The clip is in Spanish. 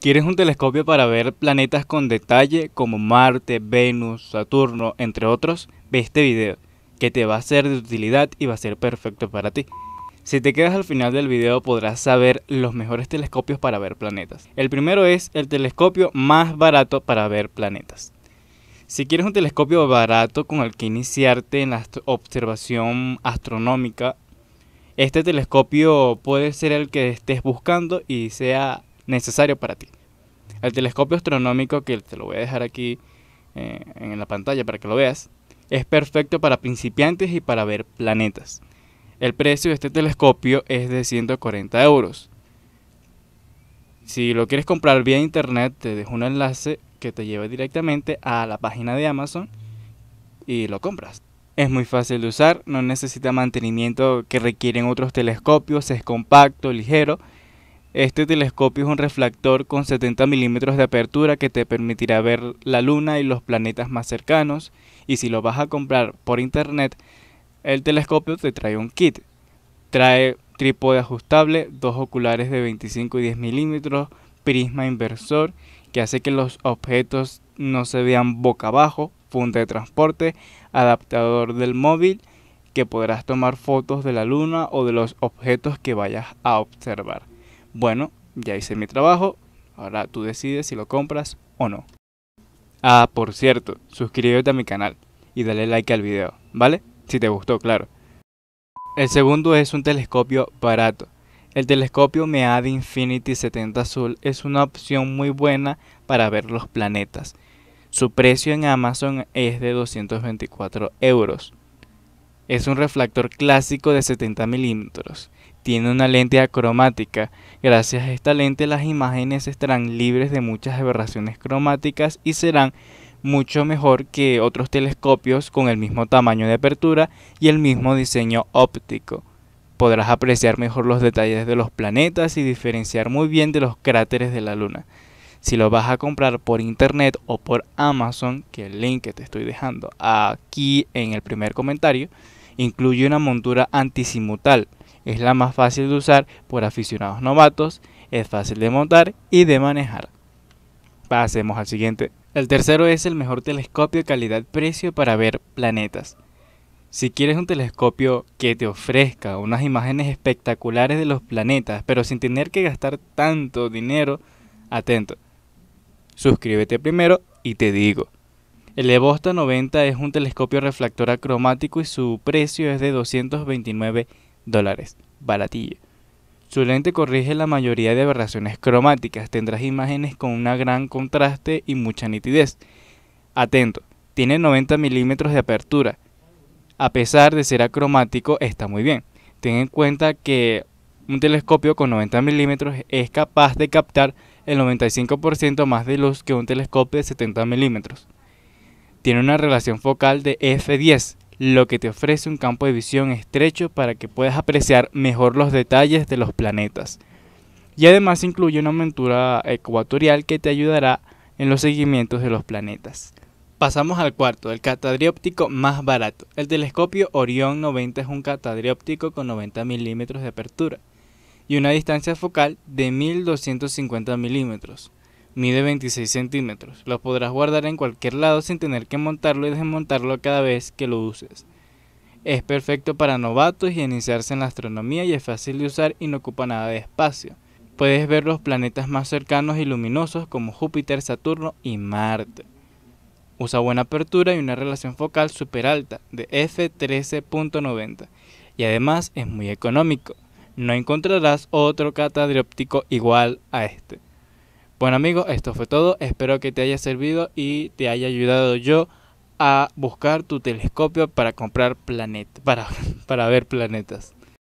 Quieres un telescopio para ver planetas con detalle como Marte, Venus, Saturno, entre otros, ve este video, que te va a ser de utilidad y va a ser perfecto para ti. Si te quedas al final del video podrás saber los mejores telescopios para ver planetas. El primero es el telescopio más barato para ver planetas. Si quieres un telescopio barato con el que iniciarte en la observación astronómica, este telescopio puede ser el que estés buscando y sea necesario para ti. El telescopio astronómico, que te lo voy a dejar aquí eh, en la pantalla para que lo veas, es perfecto para principiantes y para ver planetas. El precio de este telescopio es de 140 euros. Si lo quieres comprar vía internet, te dejo un enlace que te lleva directamente a la página de Amazon y lo compras. Es muy fácil de usar, no necesita mantenimiento que requieren otros telescopios, es compacto, ligero este telescopio es un reflector con 70 milímetros de apertura que te permitirá ver la luna y los planetas más cercanos y si lo vas a comprar por internet, el telescopio te trae un kit. Trae trípode ajustable, dos oculares de 25 y 10 milímetros, prisma inversor que hace que los objetos no se vean boca abajo, funda de transporte, adaptador del móvil que podrás tomar fotos de la luna o de los objetos que vayas a observar bueno, ya hice mi trabajo, ahora tú decides si lo compras o no. Ah, por cierto, suscríbete a mi canal y dale like al video, ¿vale? Si te gustó, claro. El segundo es un telescopio barato. El telescopio Meade Infinity 70 Azul es una opción muy buena para ver los planetas. Su precio en Amazon es de 224 euros. Es un refractor clásico de 70 milímetros. Tiene una lente acromática. Gracias a esta lente las imágenes estarán libres de muchas aberraciones cromáticas y serán mucho mejor que otros telescopios con el mismo tamaño de apertura y el mismo diseño óptico. Podrás apreciar mejor los detalles de los planetas y diferenciar muy bien de los cráteres de la Luna. Si lo vas a comprar por internet o por Amazon, que el link que te estoy dejando aquí en el primer comentario, incluye una montura antisimutal. Es la más fácil de usar por aficionados novatos, es fácil de montar y de manejar. Pasemos al siguiente. El tercero es el mejor telescopio calidad-precio para ver planetas. Si quieres un telescopio que te ofrezca unas imágenes espectaculares de los planetas, pero sin tener que gastar tanto dinero, atento. Suscríbete primero y te digo. El Evosta 90 es un telescopio reflector acromático y su precio es de 229 dólares, baratillo. Su lente corrige la mayoría de aberraciones cromáticas, tendrás imágenes con un gran contraste y mucha nitidez. Atento, tiene 90 milímetros de apertura. A pesar de ser acromático, está muy bien. Ten en cuenta que un telescopio con 90 milímetros es capaz de captar el 95% más de luz que un telescopio de 70 milímetros. Tiene una relación focal de F10, lo que te ofrece un campo de visión estrecho para que puedas apreciar mejor los detalles de los planetas. Y además incluye una montura ecuatorial que te ayudará en los seguimientos de los planetas. Pasamos al cuarto, el catadrióptico más barato. El telescopio Orion 90 es un catadrióptico con 90 milímetros de apertura y una distancia focal de 1250 milímetros mide 26 centímetros. Lo podrás guardar en cualquier lado sin tener que montarlo y desmontarlo cada vez que lo uses. Es perfecto para novatos y iniciarse en la astronomía y es fácil de usar y no ocupa nada de espacio. Puedes ver los planetas más cercanos y luminosos como Júpiter, Saturno y Marte. Usa buena apertura y una relación focal super alta de f13.90 y además es muy económico. No encontrarás otro catadrióptico igual a este. Bueno amigos, esto fue todo. Espero que te haya servido y te haya ayudado yo a buscar tu telescopio para comprar planetas, para, para ver planetas.